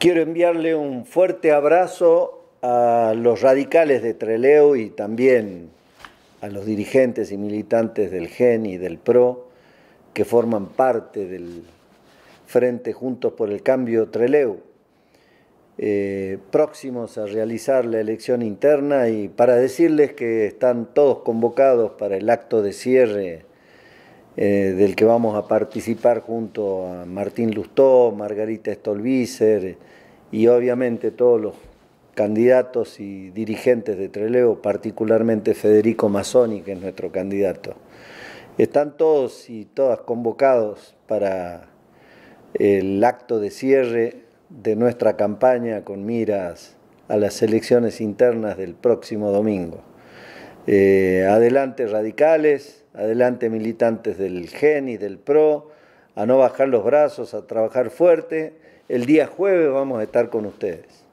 Quiero enviarle un fuerte abrazo a los radicales de Treleu y también a los dirigentes y militantes del GEN y del PRO que forman parte del Frente Juntos por el Cambio Treleu, eh, próximos a realizar la elección interna y para decirles que están todos convocados para el acto de cierre eh, del que vamos a participar junto a Martín Lustó, Margarita Stolbizer y obviamente todos los candidatos y dirigentes de Treleo, particularmente Federico Mazzoni, que es nuestro candidato. Están todos y todas convocados para el acto de cierre de nuestra campaña con miras a las elecciones internas del próximo domingo. Eh, adelante radicales, adelante militantes del y e del PRO, a no bajar los brazos, a trabajar fuerte. El día jueves vamos a estar con ustedes.